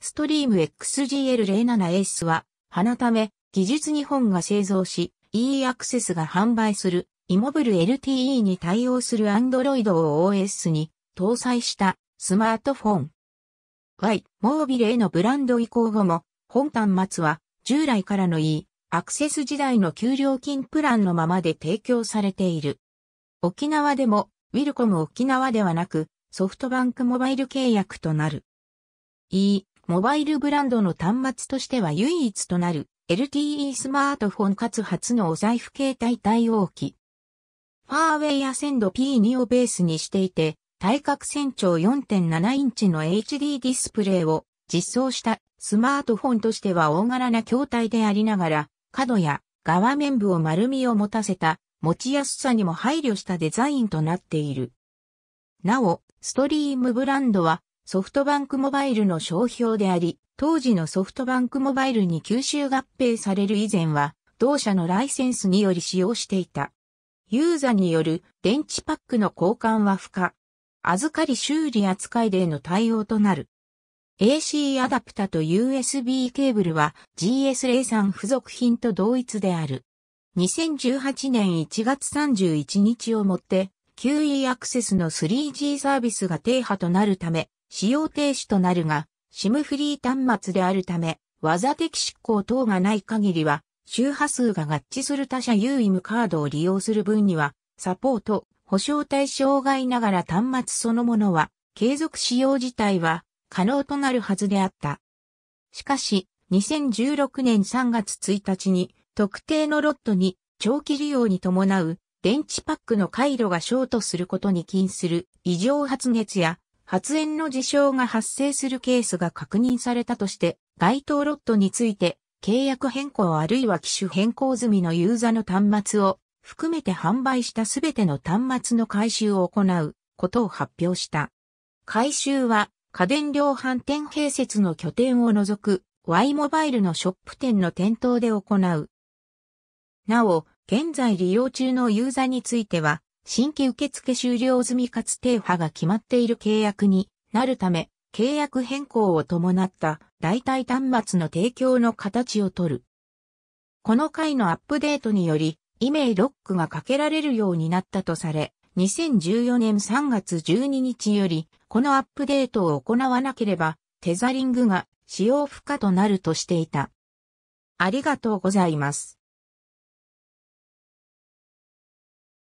ストリーム XGL07S は、花ため、技術日本が製造し、e アクセスが販売する、イモブル LTE に対応する Android を OS に搭載したスマートフォン。Y、モービルへのブランド移行後も、本端末は従来からの e アクセス時代の給料金プランのままで提供されている。沖縄でも、ウィルコム沖縄ではなく、ソフトバンクモバイル契約となる。E モバイルブランドの端末としては唯一となる LTE スマートフォンかつ初のお財布携帯対応機。ファーウェイアセンド P2 をベースにしていて、対角線長4.7インチの HD ディスプレイを実装したスマートフォンとしては大柄な筐体でありながら、角や側面部を丸みを持たせた持ちやすさにも配慮したデザインとなっている。なお、ストリームブランドはソフトバンクモバイルの商標であり、当時のソフトバンクモバイルに吸収合併される以前は、同社のライセンスにより使用していた。ユーザによる電池パックの交換は不可。預かり修理扱いでの対応となる。AC アダプタと USB ケーブルは g s a 3付属品と同一である。2018年1月31日をもって QE アクセスの 3G サービスが停波となるため、使用停止となるが、SIM フリー端末であるため、技的執行等がない限りは、周波数が合致する他社有意無カードを利用する分には、サポート、保証対象外ながら端末そのものは、継続使用自体は可能となるはずであった。しかし、2016年3月1日に、特定のロットに長期利用に伴う電池パックの回路がショートすることに起因する異常発熱や発煙の事象が発生するケースが確認されたとして、該当ロットについて、契約変更あるいは機種変更済みのユーザの端末を含めて販売したすべての端末の回収を行うことを発表した。回収は家電量販店併設の拠点を除く Y モバイルのショップ店の店頭で行う。なお、現在利用中のユーザについては、新規受付終了済みかつ定波が決まっている契約になるため、契約変更を伴った代替端末の提供の形を取る。この回のアップデートにより、イメイロックがかけられるようになったとされ、2014年3月12日より、このアップデートを行わなければ、テザリングが使用不可となるとしていた。ありがとうございます。